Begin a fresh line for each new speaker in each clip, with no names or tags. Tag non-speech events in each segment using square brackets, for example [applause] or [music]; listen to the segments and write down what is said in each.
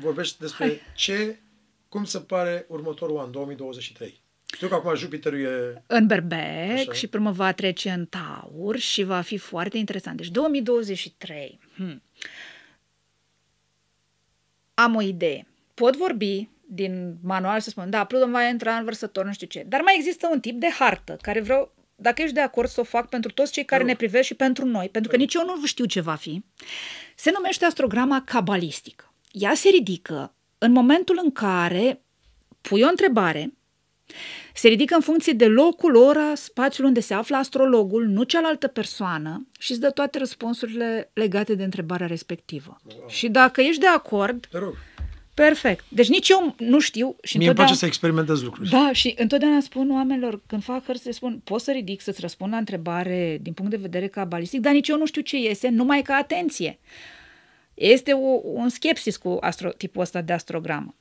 vorbește despre Hai. ce, cum se pare următorul an, 2023. Știu că acum Jupiterul e...
În berbec Așa. și primăva trece în taur și va fi foarte interesant. Deci 2023. Hmm. Am o idee. Pot vorbi din manual să spun, da, Pluton va intra în vărsător, nu știu ce. Dar mai există un tip de hartă care vreau, dacă ești de acord să o fac pentru toți cei care nu. ne privesc și pentru noi, pentru că păi. nici eu nu știu ce va fi. Se numește astrograma cabalistică ea se ridică în momentul în care pui o întrebare, se ridică în funcție de locul, ora, spațiul unde se află astrologul, nu cealaltă persoană și îți dă toate răspunsurile legate de întrebarea respectivă. Wow. Și dacă ești de acord, Te rog. perfect. Deci nici eu nu știu. Și Mie îmi place să experimentez lucruri. Da, și întotdeauna spun oamenilor, când fac hărți, le spun, poți să ridic să-ți răspund la întrebare din punct de vedere cabalistic, dar nici eu nu știu ce iese, numai ca atenție. Este o, un skepsis cu astro, tipul ăsta de astrogramă.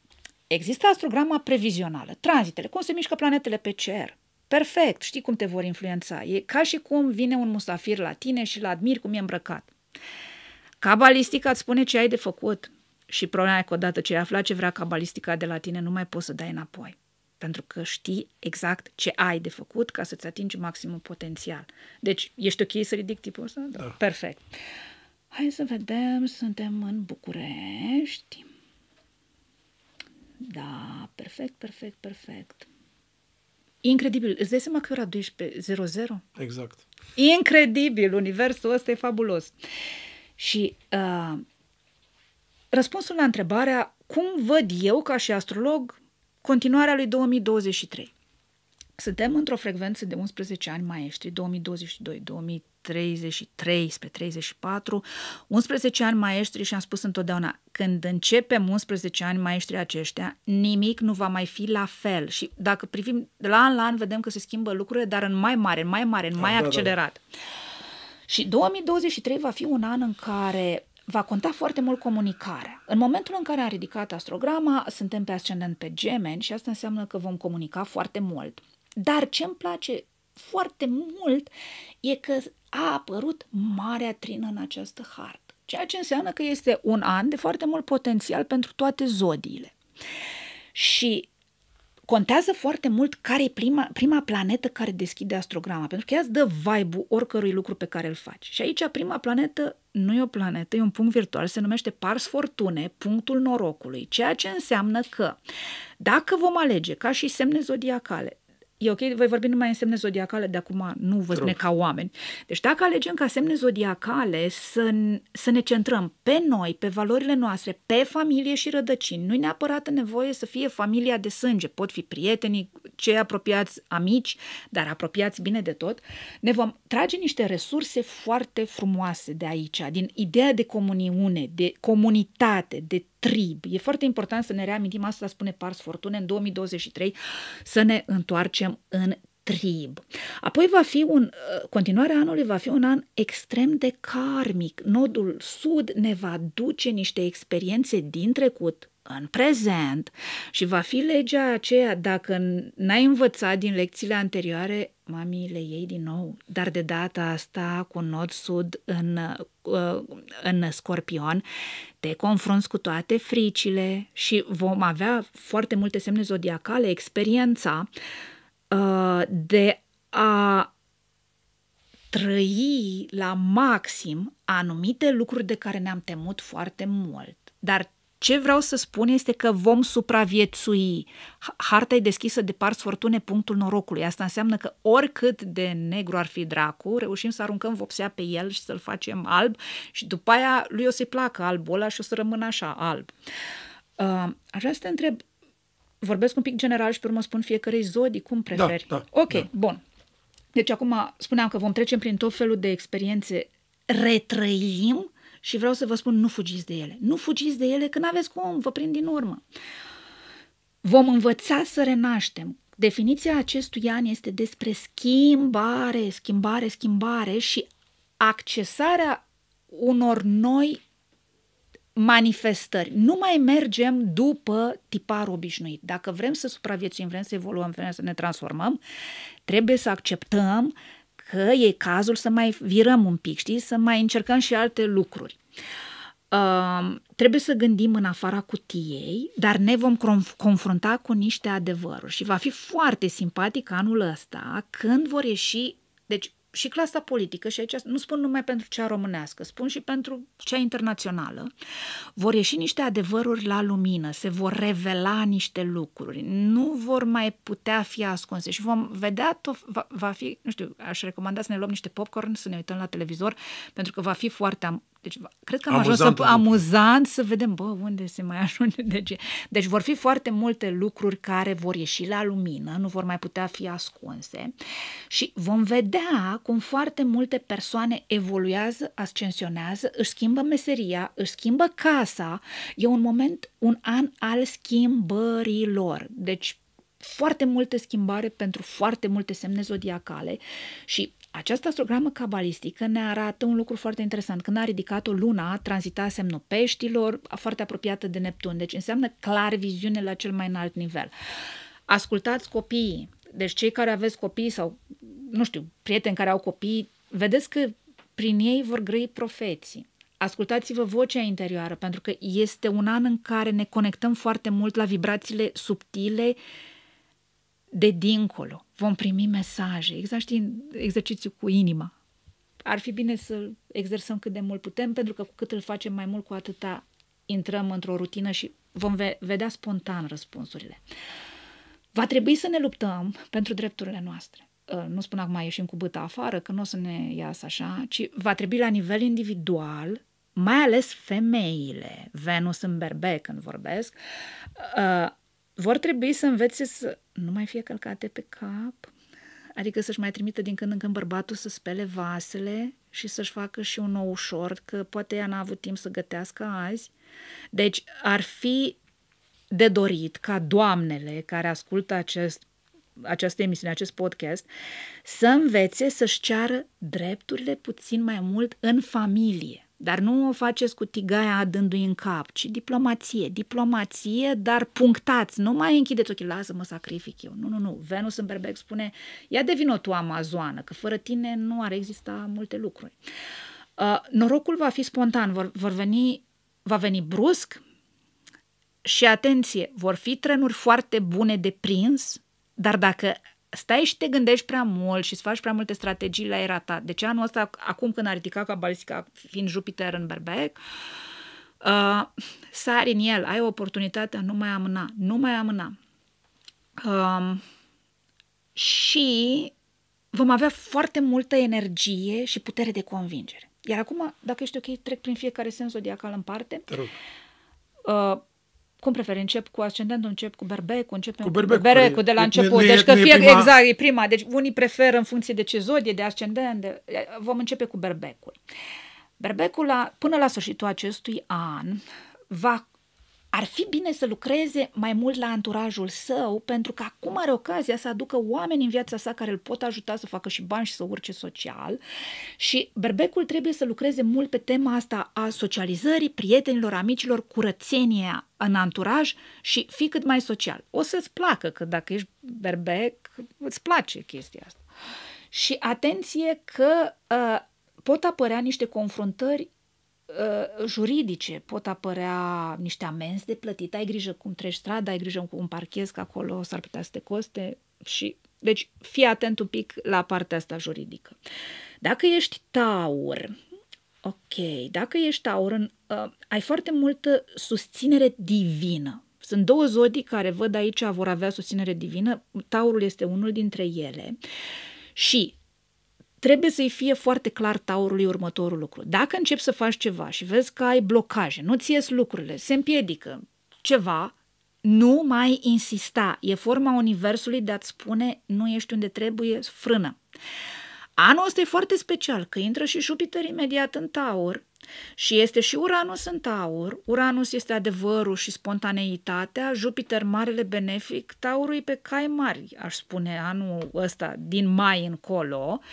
Există astrograma previzională, tranzitele, cum se mișcă planetele pe cer. Perfect, știi cum te vor influența. E ca și cum vine un musafir la tine și l admiri cum e îmbrăcat. Cabalistica îți spune ce ai de făcut și problema e că odată ce ai aflat ce vrea cabalistica de la tine, nu mai poți să dai înapoi. Pentru că știi exact ce ai de făcut ca să-ți atingi maximul potențial. Deci, ești ok să ridic tipul ăsta? Da. da. Perfect. Uh. Hai să vedem, suntem în București. Da, perfect, perfect, perfect. Incredibil. Îți dai seama că ora 12.00? Exact. Incredibil. Universul ăsta e fabulos. Și uh, răspunsul la întrebarea cum văd eu, ca și astrolog, continuarea lui 2023. Suntem într-o frecvență de 11 ani maestri, 2022, 2033 spre 34, 11 ani maestri și am spus întotdeauna, când începem 11 ani maestri aceștia, nimic nu va mai fi la fel și dacă privim de la an la an vedem că se schimbă lucrurile, dar în mai mare, în mai mare, în mai da, accelerat. Da, da. Și 2023 va fi un an în care va conta foarte mult comunicarea. În momentul în care am ridicat astrograma, suntem pe ascendent pe gemeni și asta înseamnă că vom comunica foarte mult. Dar ce îmi place foarte mult e că a apărut Marea Trină în această hartă, ceea ce înseamnă că este un an de foarte mult potențial pentru toate zodiile. Și contează foarte mult care e prima, prima planetă care deschide astrograma, pentru că ea îți dă vibe-ul oricărui lucru pe care îl faci. Și aici prima planetă nu e o planetă, e un punct virtual, se numește Pars Fortune, punctul norocului, ceea ce înseamnă că dacă vom alege ca și semne zodiacale E ok, voi vorbi numai în semne zodiacale, de acum nu vă spune ca oameni. Deci dacă alegem ca semne zodiacale să, să ne centrăm pe noi, pe valorile noastre, pe familie și rădăcini, nu-i neapărat nevoie să fie familia de sânge, pot fi prietenii, cei apropiați amici, dar apropiați bine de tot, ne vom trage niște resurse foarte frumoase de aici, din ideea de comuniune, de comunitate, de trib. E foarte important să ne reamintim asta, spune Pars Fortune, în 2023, să ne întoarcem zicem, în trib. Apoi va fi un, ă, continuarea anului va fi un an extrem de karmic. Nodul sud ne va duce niște experiențe din trecut în prezent și va fi legea aceea, dacă n-ai învățat din lecțiile anterioare, mami le iei din nou, dar de data asta cu nod sud în, ă, în scorpion, te confrunți cu toate fricile și vom avea foarte multe semne zodiacale, experiența Uh, de a trăi la maxim anumite lucruri de care ne-am temut foarte mult. Dar ce vreau să spun este că vom supraviețui. Harta e deschisă de pars fortune punctul norocului. Asta înseamnă că oricât de negru ar fi dracu, reușim să aruncăm vopsea pe el și să-l facem alb și după aia lui o să-i placă albul ăla și o să rămână așa alb. Uh, aș vrea să te întreb, vorbesc un pic general și pe urmă spun fiecarei zodii cum da, preferi. Da, da, ok, da. bun. Deci acum spuneam că vom trece prin tot felul de experiențe, retrăim și vreau să vă spun, nu fugiți de ele. Nu fugiți de ele, că n-aveți cum, vă prind din urmă. Vom învăța să renaștem. Definiția acestui an este despre schimbare, schimbare, schimbare și accesarea unor noi manifestări. Nu mai mergem după tipar obișnuit. Dacă vrem să supraviețuim, vrem să evoluăm, vrem să ne transformăm, trebuie să acceptăm că e cazul să mai virăm un pic, știi, să mai încercăm și alte lucruri. Uh, trebuie să gândim în afara cutiei, dar ne vom conf- confrunta cu niște adevăruri și va fi foarte simpatic anul ăsta când vor ieși, deci și clasa politică, și aici nu spun numai pentru cea românească, spun și pentru cea internațională, vor ieși niște adevăruri la lumină, se vor revela niște lucruri, nu vor mai putea fi ascunse și vom vedea, tot, va, va fi, nu știu, aș recomanda să ne luăm niște popcorn, să ne uităm la televizor, pentru că va fi foarte deci, cred că am ajuns să, amuzant să vedem, bă, unde se mai ajunge. Deci, deci vor fi foarte multe lucruri care vor ieși la lumină, nu vor mai putea fi ascunse și vom vedea cum foarte multe persoane evoluează, ascensionează, își schimbă meseria, își schimbă casa. E un moment, un an al schimbărilor. Deci, foarte multe schimbare pentru foarte multe semne zodiacale și această astrogramă cabalistică ne arată un lucru foarte interesant. Când a ridicat-o luna, tranzita semnul peștilor, foarte apropiată de Neptun. Deci înseamnă clar viziune la cel mai înalt nivel. Ascultați copiii. Deci cei care aveți copii sau, nu știu, prieteni care au copii, vedeți că prin ei vor grăi profeții. Ascultați-vă vocea interioară, pentru că este un an în care ne conectăm foarte mult la vibrațiile subtile de dincolo vom primi mesaje, exact știi, exercițiu cu inima. Ar fi bine să exersăm cât de mult putem, pentru că cu cât îl facem mai mult, cu atâta intrăm într-o rutină și vom ve- vedea spontan răspunsurile. Va trebui să ne luptăm pentru drepturile noastre. Uh, nu spun acum ieșim cu bâta afară, că nu o să ne iasă așa, ci va trebui la nivel individual, mai ales femeile, Venus în berbec când vorbesc, uh, vor trebui să învețe să nu mai fie călcate pe cap, adică să-și mai trimită din când în când bărbatul să spele vasele și să-și facă și un nou ușor, că poate ea n-a avut timp să gătească azi. Deci ar fi de dorit ca doamnele care ascultă acest, această emisiune, acest podcast, să învețe să-și ceară drepturile puțin mai mult în familie. Dar nu o faceți cu tigaia adându-i în cap, ci diplomație, diplomație, dar punctați. Nu mai închideți ochii, lasă mă sacrific eu. Nu, nu, nu. Venus în berbec spune, ia devino tu amazoană, că fără tine nu ar exista multe lucruri. Uh, norocul va fi spontan, vor, vor veni, va veni brusc și atenție, vor fi trenuri foarte bune de prins, dar dacă stai și te gândești prea mult și îți faci prea multe strategii la era ta. Deci anul ăsta, acum când a ridicat cabalistica fiind Jupiter în berbec, uh, sari în el, ai o oportunitate, nu mai amâna, nu mai amâna. Um, uh, și vom avea foarte multă energie și putere de convingere. Iar acum, dacă ești ok, trec prin fiecare sens zodiacal în parte. Te rog. Uh, cum preferi? Încep cu ascendentul, încep cu berbecul, începem cu berbecul, berbecul păi, de la început. deci că fie prima... exact, e prima. Deci unii preferă în funcție de ce zodie, de ascendent. De... Vom începe cu berbecul. Berbecul, la, până la sfârșitul acestui an, va ar fi bine să lucreze mai mult la anturajul său, pentru că acum are ocazia să aducă oameni în viața sa care îl pot ajuta să facă și bani și să urce social. Și berbecul trebuie să lucreze mult pe tema asta a socializării, prietenilor, amicilor, curățenia în anturaj și fi cât mai social. O să-ți placă că dacă ești berbec, îți place chestia asta. Și atenție că uh, pot apărea niște confruntări Uh, juridice pot apărea niște amenzi de plătit, ai grijă cum treci strada, ai grijă cum parchezi, că acolo s-ar putea să te coste și... Deci fii atent un pic la partea asta juridică. Dacă ești taur, ok, dacă ești taur, în, uh, ai foarte multă susținere divină. Sunt două zodii care văd aici vor avea susținere divină, taurul este unul dintre ele și trebuie să-i fie foarte clar taurului următorul lucru. Dacă începi să faci ceva și vezi că ai blocaje, nu ți ies lucrurile, se împiedică ceva, nu mai insista. E forma universului de a-ți spune nu ești unde trebuie, frână. Anul ăsta e foarte special, că intră și Jupiter imediat în taur și este și Uranus în taur. Uranus este adevărul și spontaneitatea, Jupiter marele benefic, taurul e pe cai mari, aș spune, anul ăsta, din mai încolo. Uh,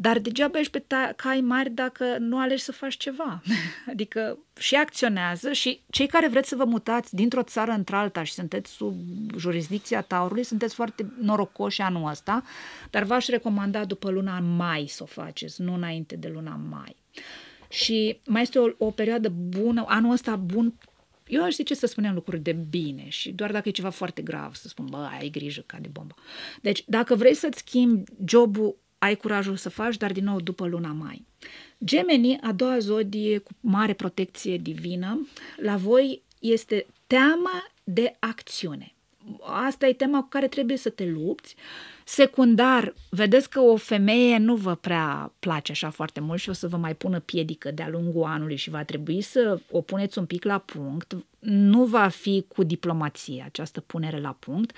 dar degeaba ești pe ta- cai mari dacă nu alegi să faci ceva. [laughs] Adică și acționează și cei care vreți să vă mutați dintr-o țară într-alta și sunteți sub jurisdicția taurului, sunteți foarte norocoși anul ăsta, dar v-aș recomanda după luna mai să o faceți, nu înainte de luna mai. Și mai este o, o perioadă bună, anul ăsta bun eu aș zice să spunem lucruri de bine și doar dacă e ceva foarte grav să spun, bă, ai grijă ca de bombă. Deci, dacă vrei să-ți schimbi jobul ai curajul să faci, dar din nou după luna mai. Gemenii, a doua zodie cu mare protecție divină, la voi este teama de acțiune. Asta e tema cu care trebuie să te lupți. Secundar, vedeți că o femeie nu vă prea place așa foarte mult și o să vă mai pună piedică de-a lungul anului și va trebui să o puneți un pic la punct. Nu va fi cu diplomație această punere la punct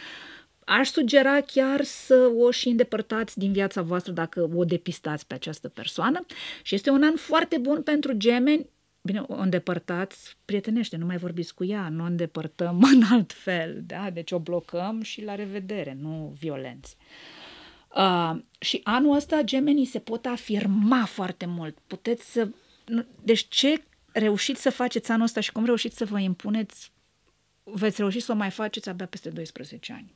aș sugera chiar să o și îndepărtați din viața voastră dacă o depistați pe această persoană și este un an foarte bun pentru gemeni Bine, o îndepărtați prietenește, nu mai vorbiți cu ea, nu o îndepărtăm [laughs] în alt fel, da? Deci o blocăm și la revedere, nu violenți. Uh, și anul ăsta gemenii se pot afirma foarte mult. Puteți să... Deci ce reușiți să faceți anul ăsta și cum reușiți să vă impuneți, veți reuși să o mai faceți abia peste 12 ani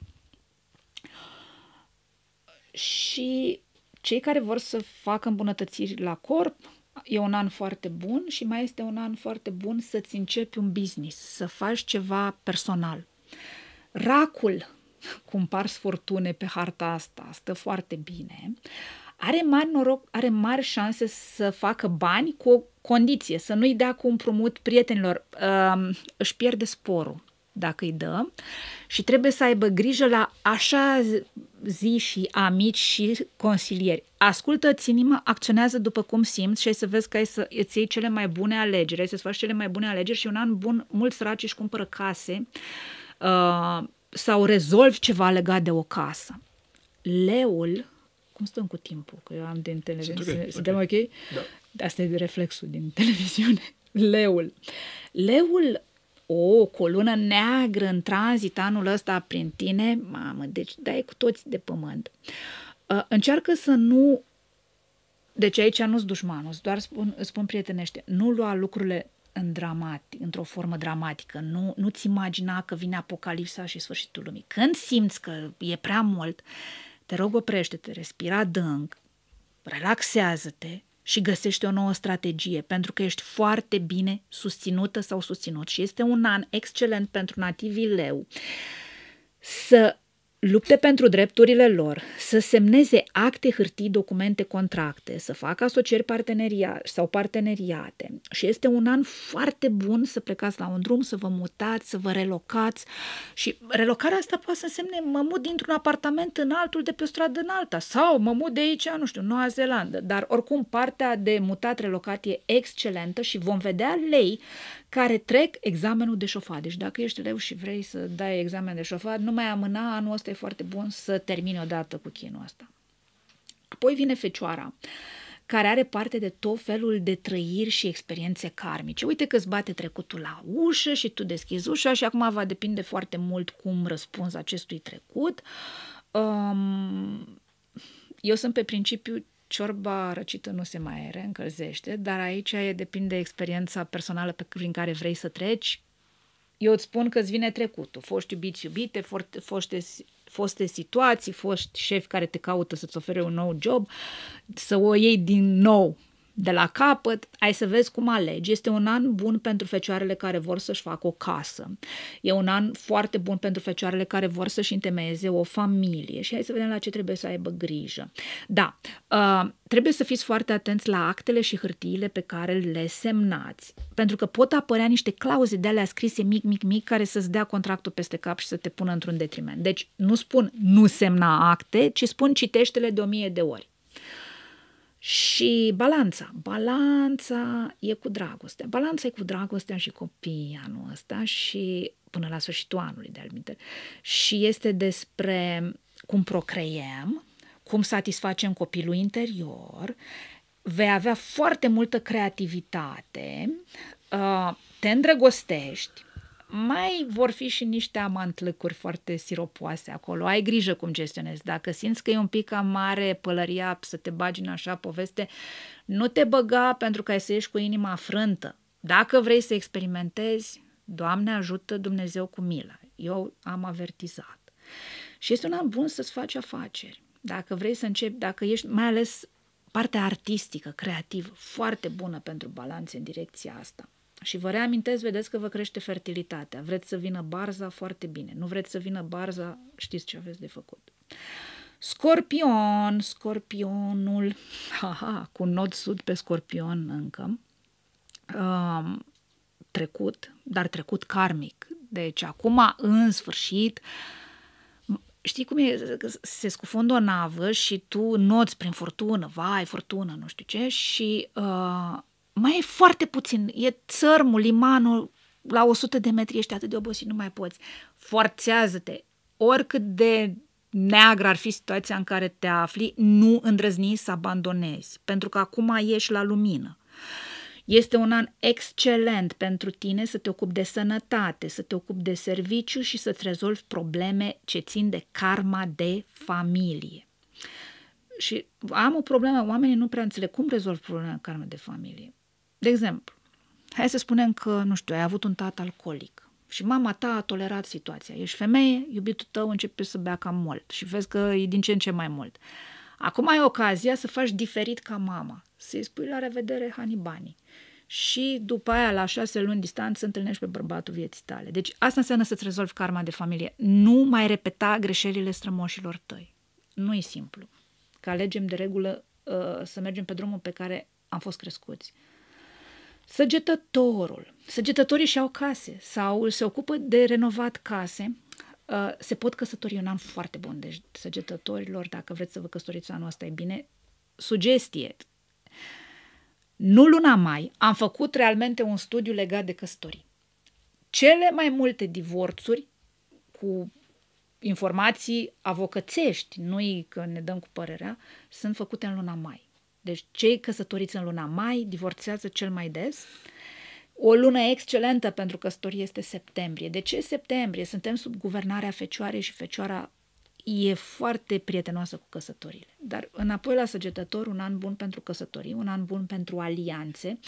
și cei care vor să facă îmbunătățiri la corp, e un an foarte bun și mai este un an foarte bun să-ți începi un business, să faci ceva personal. Racul, [laughs] cum par sfortune pe harta asta, stă foarte bine, are mari, noroc, are mari șanse să facă bani cu o condiție, să nu-i dea cu împrumut prietenilor, își pierde sporul dacă îi dă și trebuie să aibă grijă la așa zi și amici și consilieri. Ascultă-ți acționează după cum simți și ai să vezi că ai să îți iei cele mai bune alegeri, ai să-ți faci cele mai bune alegeri și un an bun, mulți săraci își cumpără case uh, sau rezolvi ceva legat de o casă. Leul, cum stăm cu timpul? Că eu am din televiziune. Okay, Suntem ok okay? Da. Asta e reflexul din [laughs] televiziune. Leul. Leul o colună neagră în tranzit anul ăsta prin tine, mamă, deci dai cu toți de pământ. Uh, încearcă să nu deci aici nu-s dușmanul, doar spun, spun prietenește, nu lua lucrurile în dramatic, într-o formă dramatică. Nu, nu-ți imagina că vine apocalipsa și sfârșitul lumii. Când simți că e prea mult, te rog oprește-te, respira adânc, relaxează-te și găsești o nouă strategie, pentru că ești foarte bine susținută sau susținut și este un an excelent pentru nativii leu să lupte pentru drepturile lor, să semneze acte, hârtii, documente, contracte, să facă asocieri parteneria sau parteneriate. Și este un an foarte bun să plecați la un drum, să vă mutați, să vă relocați. Și relocarea asta poate să însemne mă mut dintr-un apartament în altul, de pe o stradă în alta, sau mă mut de aici, nu știu, Noua Zeelandă. Dar oricum partea de mutat, relocat e excelentă și vom vedea lei care trec examenul de șofat. Deci dacă ești leu și vrei să dai examen de șofat, nu mai amâna anul ăsta foarte bun să termine odată cu chinul ăsta. Apoi vine fecioara, care are parte de tot felul de trăiri și experiențe karmice. Uite că îți bate trecutul la ușă și tu deschizi ușa și acum va depinde foarte mult cum răspunzi acestui trecut. Um, eu sunt pe principiu ciorba răcită nu se mai are, încălzește, dar aici e, depinde experiența personală pe, prin care vrei să treci. Eu îți spun că îți vine trecutul, foști iubiți, iubite, foști, foști foste situații, foști șefi care te caută să-ți ofere un nou job, să o iei din nou de la capăt, ai să vezi cum alegi. Este un an bun pentru fecioarele care vor să-și facă o casă. E un an foarte bun pentru fecioarele care vor să-și întemeieze o familie și hai să vedem la ce trebuie să aibă grijă. Da, uh, trebuie să fiți foarte atenți la actele și hârtiile pe care le semnați, pentru că pot apărea niște clauze de alea scrise mic, mic, mic, care să-ți dea contractul peste cap și să te pună într-un detriment. Deci nu spun nu semna acte, ci spun citește-le de o mie de ori. Și balanța. Balanța e cu dragostea. Balanța e cu dragostea și copiii anul ăsta și până la sfârșitul anului, de albinte. Și este despre cum procreiem, cum satisfacem copilul interior, vei avea foarte multă creativitate, uh, te îndrăgostești, mai vor fi și niște amantlăcuri foarte siropoase acolo. Ai grijă cum gestionezi. Dacă simți că e un pic cam mare pălăria să te bagi în așa poveste, nu te băga pentru că ai să ieși cu inima frântă. Dacă vrei să experimentezi, Doamne ajută Dumnezeu cu milă. Eu am avertizat. Și este un an bun să-ți faci afaceri. Dacă vrei să începi, dacă ești, mai ales partea artistică, creativă, foarte bună pentru balanțe în direcția asta. Și vă reamintesc, vedeți că vă crește fertilitatea. Vreți să vină barza foarte bine. Nu vreți să vină barza, știți ce aveți de făcut. Scorpion, scorpionul, [laughs] haha, cu nod sud pe scorpion încă, um, trecut, dar trecut karmic. Deci acum, în sfârșit, știi cum e, se scufundă o navă și tu noți prin furtună, vai, furtună, nu știu ce, și uh, mai e foarte puțin, e țărmul, limanul, la 100 de metri ești atât de obosit, nu mai poți. Forțează-te. Oricât de neagră ar fi situația în care te afli, nu îndrăzni să abandonezi, pentru că acum ești la lumină. Este un an excelent pentru tine să te ocupi de sănătate, să te ocupi de serviciu și să-ți rezolvi probleme ce țin de karma de familie. Și am o problemă, oamenii nu prea înțeleg cum rezolv problema karma de familie de exemplu, hai să spunem că, nu știu, ai avut un tată alcoolic și mama ta a tolerat situația. Ești femeie, iubitul tău începe să bea cam mult și vezi că e din ce în ce mai mult. Acum ai ocazia să faci diferit ca mama, să-i spui la revedere hanibanii și după aia, la șase luni distanță, întâlnești pe bărbatul vieții tale. Deci asta înseamnă să-ți rezolvi karma de familie. Nu mai repeta greșelile strămoșilor tăi. Nu e simplu. Că alegem de regulă uh, să mergem pe drumul pe care am fost crescuți. Săgetătorul. Săgetătorii și-au case sau se ocupă de renovat case. Uh, se pot căsători, un an foarte bun, deci săgetătorilor, dacă vreți să vă căsătoriți anul ăsta, e bine. Sugestie. Nu luna mai am făcut realmente un studiu legat de căsătorii. Cele mai multe divorțuri cu informații avocățești, nu că ne dăm cu părerea, sunt făcute în luna mai. Deci cei căsătoriți în luna mai divorțează cel mai des. O lună excelentă pentru căsătorie este septembrie. De ce septembrie? Suntem sub guvernarea fecioarei și fecioara e foarte prietenoasă cu căsătorile. Dar înapoi la săgetător, un an bun pentru căsătorii, un an bun pentru alianțe,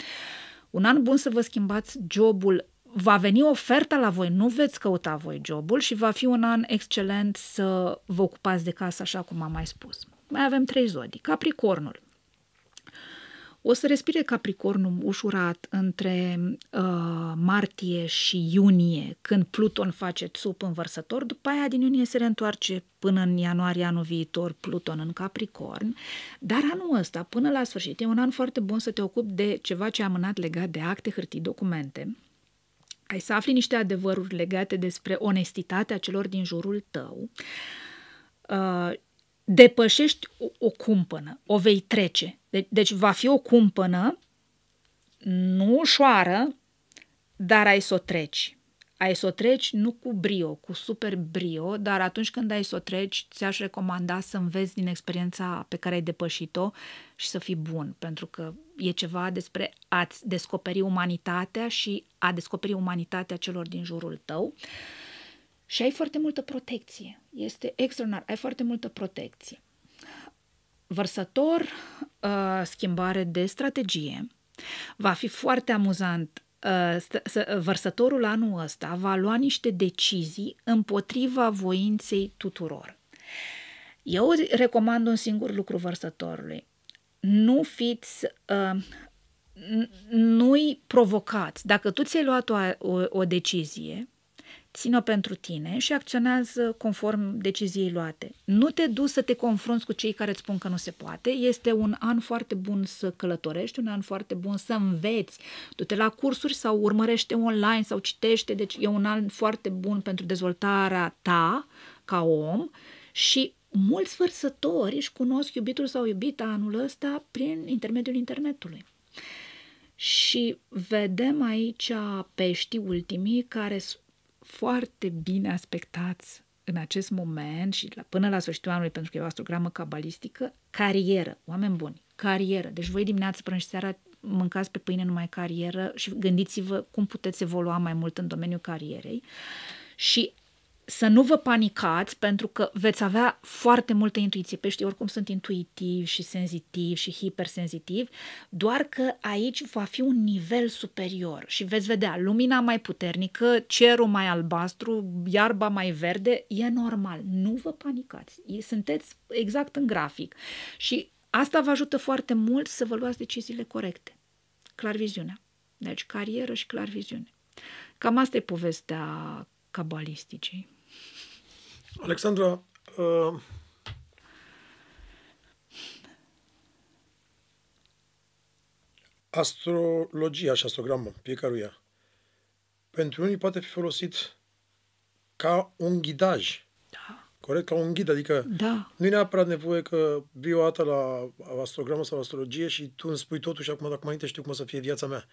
un an bun să vă schimbați jobul va veni oferta la voi, nu veți căuta voi jobul și va fi un an excelent să vă ocupați de casă, așa cum am mai spus. Mai avem trei zodii. Capricornul. O să respire Capricornul ușurat între uh, martie și iunie, când Pluton face țup învărsător, după aia din iunie se reîntoarce până în ianuarie anul viitor Pluton în Capricorn, dar anul ăsta, până la sfârșit, e un an foarte bun să te ocupi de ceva ce a amânat legat de acte, hârtii, documente, ai să afli niște adevăruri legate despre onestitatea celor din jurul tău, uh, depășești o, o cumpănă, o vei trece. De, deci va fi o cumpănă, nu ușoară, dar ai să o treci. Ai să o treci nu cu brio, cu super brio, dar atunci când ai să o treci, ți-aș recomanda să înveți din experiența pe care ai depășit-o și să fii bun, pentru că e ceva despre a-ți descoperi umanitatea și a descoperi umanitatea celor din jurul tău. Uh, și ai foarte multă protecție. Este extraordinar. Ai foarte multă protecție. Vărsător, uh, schimbare de strategie. Va fi foarte amuzant. Uh, uh vărsătorul anul ăsta va lua niște decizii împotriva voinței tuturor. Eu recomand un singur lucru vărsătorului. Nu fiți uh, nu-i provocați. Dacă tu ți-ai luat o, o, o decizie, țină pentru tine și acționează conform deciziei luate. Nu te du să te confrunți cu cei care îți spun că nu se poate. Este un an foarte bun să călătorești, un an foarte bun să înveți. Du-te la cursuri sau urmărește online sau citește. Deci e un an foarte bun pentru dezvoltarea ta ca om și mulți vărsători își cunosc iubitul sau iubita anul ăsta prin intermediul internetului. Și vedem aici peștii ultimii care foarte bine aspectați în acest moment și la, până la sfârșitul anului, pentru că e o astrogramă cabalistică, carieră, oameni buni, carieră. Deci voi dimineața până și seara mâncați pe pâine numai carieră și gândiți-vă cum puteți evolua mai mult în domeniul carierei. Și să nu vă panicați pentru că veți avea foarte multe intuiții. pești oricum sunt intuitivi și senzitiv și hipersenzitiv, doar că aici va fi un nivel superior și veți vedea lumina mai puternică, cerul mai albastru, iarba mai verde, e normal, nu vă panicați, sunteți exact în grafic și asta vă ajută foarte mult să vă luați deciziile corecte. Clar viziunea. Deci carieră și clar viziune. Cam asta e povestea cabalisticii.
Alexandra, uh, astrologia și astrogramă, fiecăruia, pentru unii poate fi folosit ca un ghidaj. Da corect? Ca un ghid, adică da. nu e neapărat nevoie că vii o dată la astrogramă sau astrologie și tu îmi spui totul și acum, dacă înainte știu cum o să fie viața mea.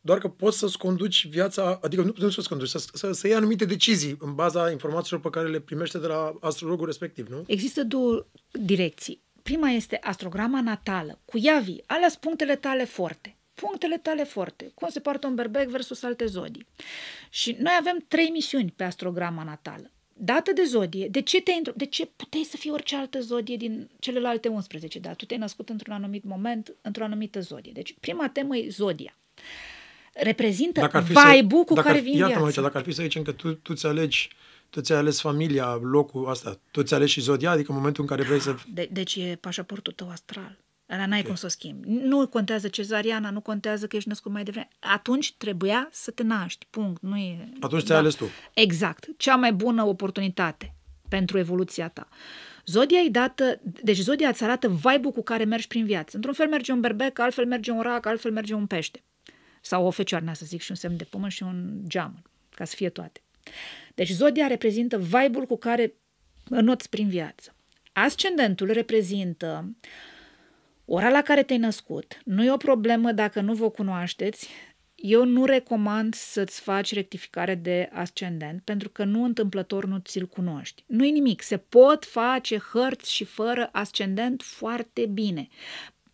Doar că poți să-ți conduci viața, adică nu, nu să-ți conduci, să, să, să iei anumite decizii în baza informațiilor pe care le primește de la astrologul respectiv, nu?
Există două direcții. Prima este astrograma natală. Cu ea vii, alea sunt punctele tale forte punctele tale forte, cum se poartă un berbec versus alte zodii. Și noi avem trei misiuni pe astrograma natală dată de zodie, de ce, te de ce puteai să fii orice altă zodie din celelalte 11, dar tu te-ai născut într-un anumit moment, într-o anumită zodie. Deci prima temă e zodia. Reprezintă vibe-ul cu care ar, vin viața. Aici, dacă
ar fi să zicem că tu, tu ți alegi tu ți-ai ales familia, locul, asta, tu ți-ai ales și zodia, adică momentul în care vrei să... Ah,
de, deci e pașaportul tău astral. Dar n-ai okay. cum să o schimbi. Nu contează cezariana, nu contează că ești născut mai devreme. Atunci trebuia să te naști, punct. Nu e... Atunci da. ți-ai ales tu. Exact. Cea mai bună oportunitate pentru evoluția ta. Zodia e dată, deci zodia îți arată vibe cu care mergi prin viață. Într-un fel merge un berbec, altfel merge un rac, altfel merge un pește. Sau o fecioarnă, să zic, și un semn de pământ și un geam, ca să fie toate. Deci zodia reprezintă vibe cu care înoți prin viață. Ascendentul reprezintă uh, Ora la care te-ai născut nu e o problemă dacă nu vă cunoașteți. Eu nu recomand să-ți faci rectificare de ascendent, pentru că nu întâmplător nu ți-l cunoști. Nu-i nimic, se pot face hărți și fără ascendent foarte bine.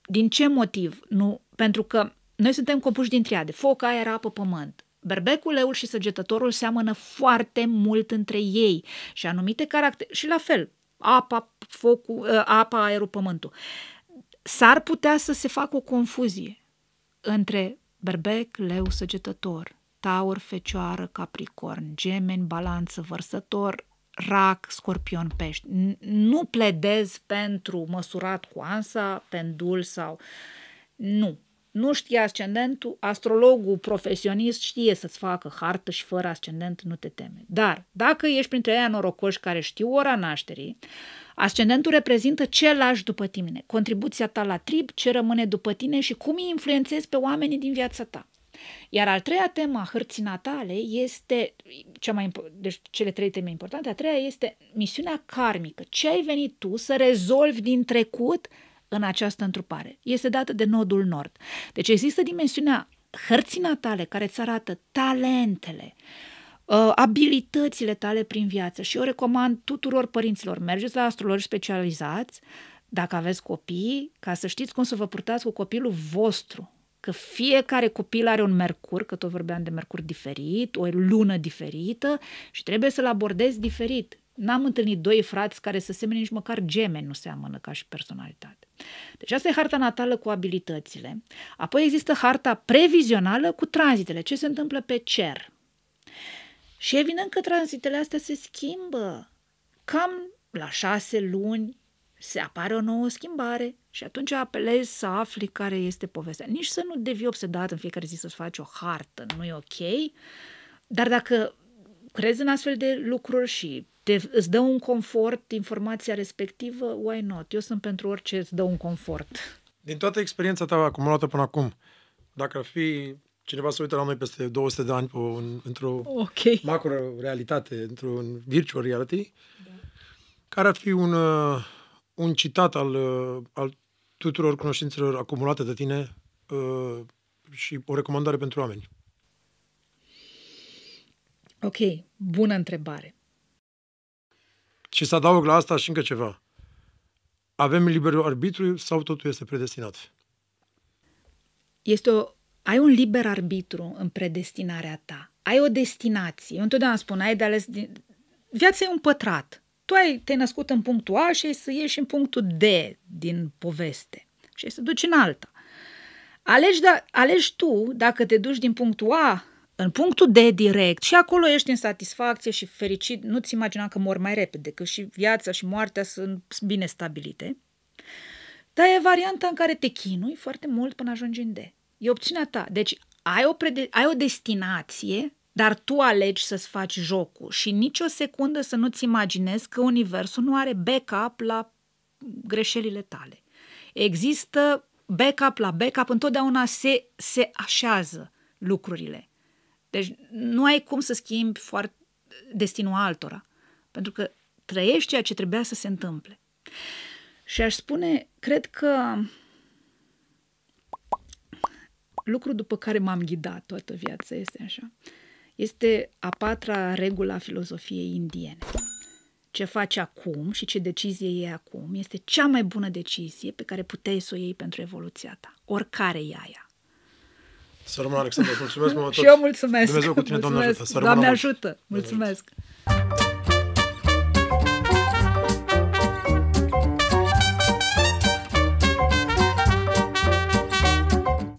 Din ce motiv? Nu, pentru că noi suntem compuși din triade, foc, aer, apă, pământ. Berbecul, leul și săgetătorul seamănă foarte mult între ei și anumite caractere. Și la fel, apa, focul, ă, apa aerul, pământul. S-ar putea să se facă o confuzie între berbec, leu, săgetător, taur, fecioară, capricorn, gemeni, balanță, vărsător, rac, scorpion, pești. Nu pledez pentru măsurat cu ansa, pendul sau... Nu nu știi ascendentul, astrologul profesionist știe să-ți facă hartă și fără ascendent nu te teme. Dar dacă ești printre ei norocoși care știu ora nașterii, ascendentul reprezintă ce lași după tine, contribuția ta la trib, ce rămâne după tine și cum îi influențezi pe oamenii din viața ta. Iar al treia temă a hărții natale este, cea mai, deci cele trei teme importante, a treia este misiunea karmică. Ce ai venit tu să rezolvi din trecut în această întrupare. Este dată de nodul nord. Deci există dimensiunea hărții natale care îți arată talentele, uh, abilitățile tale prin viață și eu recomand tuturor părinților, mergeți la astrologi specializați, dacă aveți copii, ca să știți cum să vă purtați cu copilul vostru, că fiecare copil are un mercur, că tot vorbeam de mercur diferit, o lună diferită și trebuie să-l abordezi diferit. N-am întâlnit doi frați care să semene nici măcar gemeni, nu seamănă ca și personalitate. Deci asta e harta natală cu abilitățile. Apoi există harta previzională cu tranzitele, ce se întâmplă pe cer. Și evident că tranzitele astea se schimbă. Cam la șase luni se apare o nouă schimbare și atunci apelezi să afli care este povestea. Nici să nu devii obsedat în fiecare zi să-ți faci o hartă, nu e ok, dar dacă crezi în astfel de lucruri și te, îți dă un confort informația respectivă, why not? Eu sunt pentru orice îți dă un confort.
Din toată experiența ta acumulată până acum, dacă ar fi cineva să uită la noi peste 200 de ani un, într-o okay. macro-realitate, într-un virtual reality, da. care ar fi un, uh, un citat al, uh, al tuturor cunoștințelor acumulate de tine uh, și o recomandare pentru oameni?
Ok, bună întrebare.
Și să adaug la asta și încă ceva. Avem liberul arbitru sau totul este predestinat?
Este o, ai un liber arbitru în predestinarea ta. Ai o destinație. Eu întotdeauna spun, ai de ales... Din... Viața e un pătrat. Tu ai, te-ai născut în punctul A și ai să ieși în punctul D din poveste. Și ai să duci în alta. Alegi, da, alegi tu dacă te duci din punctul A în punctul de direct și acolo ești în satisfacție și fericit, nu-ți imagina că mor mai repede, că și viața și moartea sunt bine stabilite. Dar e varianta în care te chinui foarte mult până ajungi în D. E opțiunea ta. Deci ai o, prede- ai o destinație, dar tu alegi să-ți faci jocul și nicio secundă să nu-ți imaginezi că universul nu are backup la greșelile tale. Există backup la backup, întotdeauna se, se așează lucrurile. Deci nu ai cum să schimbi foarte destinul altora, pentru că trăiești ceea ce trebuia să se întâmple. Și aș spune, cred că lucru după care m-am ghidat toată viața este așa. Este a patra regulă a filozofiei indiene. Ce faci acum și ce decizie iei acum este cea mai bună decizie pe care puteai să o iei pentru evoluția ta, oricare e aia.
Să rămână, Alexandru. Mulțumesc mult. Și eu mulțumesc. Dumnezeu cu tine, mulțumesc. Doamne ajută. Să Doamne
ajută. Mulțumesc. mulțumesc.